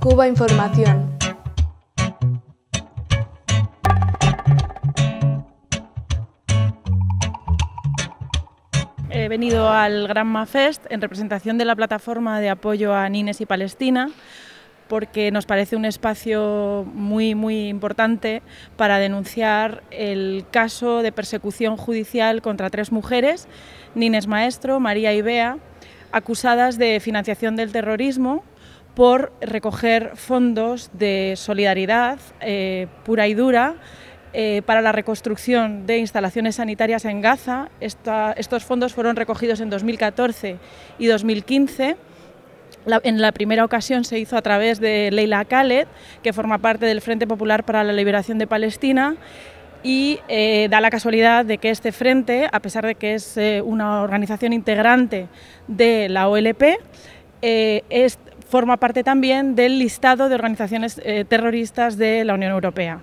Cuba Información. He venido al Granma Fest en representación de la plataforma de apoyo a Nines y Palestina porque nos parece un espacio muy, muy importante para denunciar el caso de persecución judicial contra tres mujeres, Nines Maestro, María y Bea, acusadas de financiación del terrorismo por recoger fondos de solidaridad eh, pura y dura eh, para la reconstrucción de instalaciones sanitarias en Gaza. estos fondos fueron recogidos en 2014 y 2015. en la primera ocasión se hizo a través de Leila Khaled, que forma parte del Frente Popular para la Liberación de Palestina y eh, da la casualidad de que este frente, a pesar de que es una organización integrante de la OLP, forma parte también del listado de organizaciones eh, terroristas de la Unión Europea.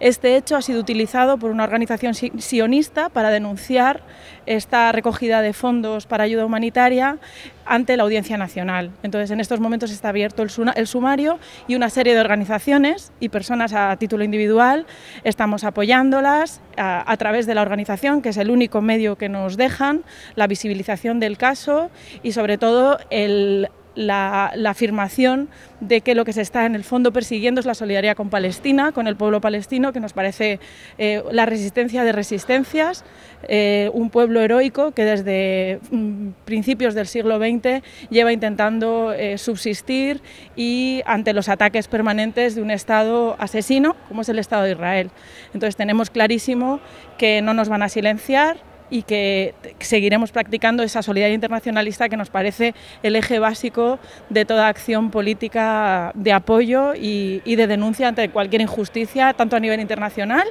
Este hecho ha sido utilizado por una organización sionista para denunciar esta recogida de fondos para ayuda humanitaria ante la Audiencia Nacional. Entonces, en estos momentos está abierto el sumario y una serie de organizaciones y personas a título individual estamos apoyándolas a través de la organización, que es el único medio que nos dejan, la visibilización del caso y sobre todo el la, afirmación de que lo que se está en el fondo persiguiendo es la solidaridad con Palestina, con el pueblo palestino, que nos parece eh, la resistencia de resistencias, eh, un pueblo heroico que desde mm, principios del siglo XX lleva intentando eh, subsistir y ante los ataques permanentes de un Estado asesino, como es el Estado de Israel. Entonces tenemos clarísimo que no nos van a silenciar, y que seguiremos practicando esa solidaridad internacionalista que nos parece el eje básico de toda acción política de apoyo y, de denuncia ante cualquier injusticia, tanto a nivel internacional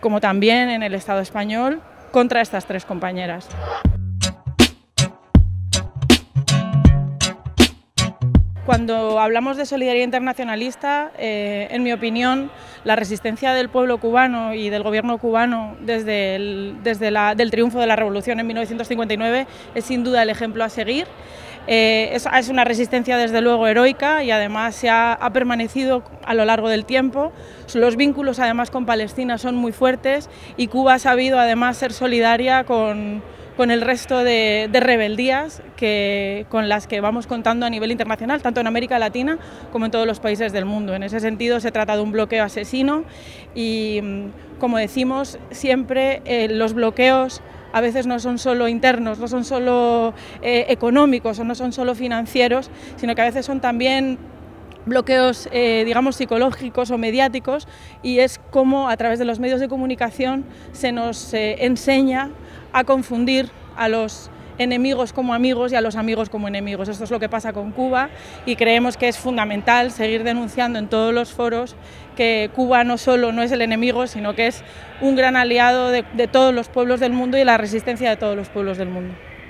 como también en el Estado español, contra estas tres compañeras. Cuando hablamos de solidaridad internacionalista, eh, en mi opinión, la resistencia del pueblo cubano y del gobierno cubano desde el desde la, triunfo de la revolución en 1959 es sin duda el ejemplo a seguir. Eh, es, una resistencia desde luego heroica y además se ha, ha, permanecido a lo largo del tiempo. Los vínculos además con Palestina son muy fuertes y Cuba ha sabido además ser solidaria con, con el resto de, rebeldías que, con las que vamos contando a nivel internacional, tanto en América Latina como en todos los países del mundo. En ese sentido, se trata de un bloqueo asesino y, mm, como decimos siempre, eh, los bloqueos a veces no son solo internos, no son solo eh, económicos o no son solo financieros, sino que a veces son también bloqueos, eh, digamos, psicológicos o mediáticos y es cómo a través de los medios de comunicación se nos eh, enseña a confundir a los enemigos como amigos y a los amigos como enemigos. Esto es lo que pasa con Cuba y creemos que es fundamental seguir denunciando en todos los foros que Cuba no solo no es el enemigo, sino que es un gran aliado de todos los pueblos del mundo y la resistencia de todos los pueblos del mundo.